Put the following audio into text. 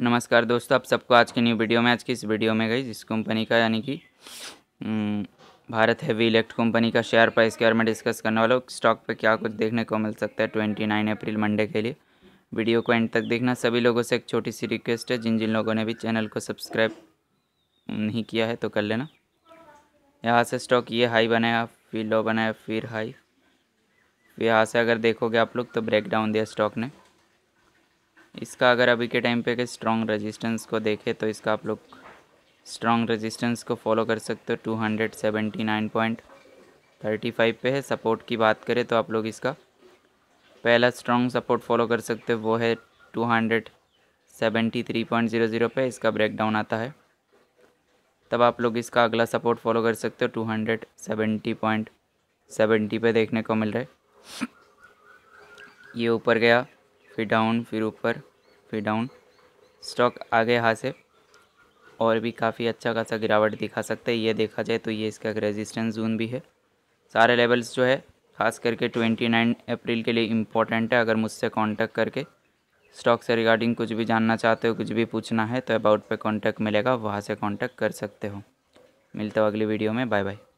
नमस्कार दोस्तों आप सबको आज के न्यू वीडियो में आज की इस वीडियो में गई जिस कंपनी का यानी कि हम्म, भारत हैवी इलेक्ट कंपनी का शेयर प्राइस के बारे में डिस्कस करने वाला हूँ स्टॉक पे क्या कुछ देखने को मिल सकता है ट्वेंटी नाइन अप्रैल मंडे के लिए वीडियो को एंड तक देखना सभी लोगों से एक छोटी सी रिक्वेस्ट है जिन जिन लोगों ने भी चैनल को सब्सक्राइब नहीं किया है तो कर लेना यहाँ से स्टॉक ये हाई बनाया फिर लो बनाया फिर हाई यहाँ से अगर देखोगे आप लोग तो डाउन दिया स्टॉक ने इसका अगर अभी के टाइम पे के स्ट्रॉन्ग रेजिस्टेंस को देखें तो इसका आप लोग स्ट्रॉन्ग रेजिस्टेंस को फॉलो कर सकते हो two hundred seventy nine point thirty five पे है सपोर्ट की बात करें तो आप लोग इसका पहला स्ट्रॉन्ग सपोर्ट फॉलो कर सकते हो वो है two hundred seventy three point zero zero पर इसका ब्रेक डाउन आता है तब आप लोग इसका अगला सपोर्ट फॉलो कर सकते हो two hundred seventy point seventy पर देखने को मिल रहा है ये ऊपर गया फिर डाउन फिर ऊपर फिर डाउन स्टॉक आगे यहाँ से और भी काफ़ी अच्छा खासा गिरावट दिखा सकता है ये देखा जाए तो ये इसका एक रेजिस्टेंस जोन भी है सारे लेवल्स जो है खास करके 29 अप्रैल के लिए इम्पोर्टेंट है अगर मुझसे कांटेक्ट करके स्टॉक से रिगार्डिंग कुछ भी जानना चाहते हो कुछ भी पूछना है तो अबाउट पे कांटेक्ट मिलेगा वहाँ से कांटेक्ट कर सकते हो मिलता हूँ अगली वीडियो में बाय बाय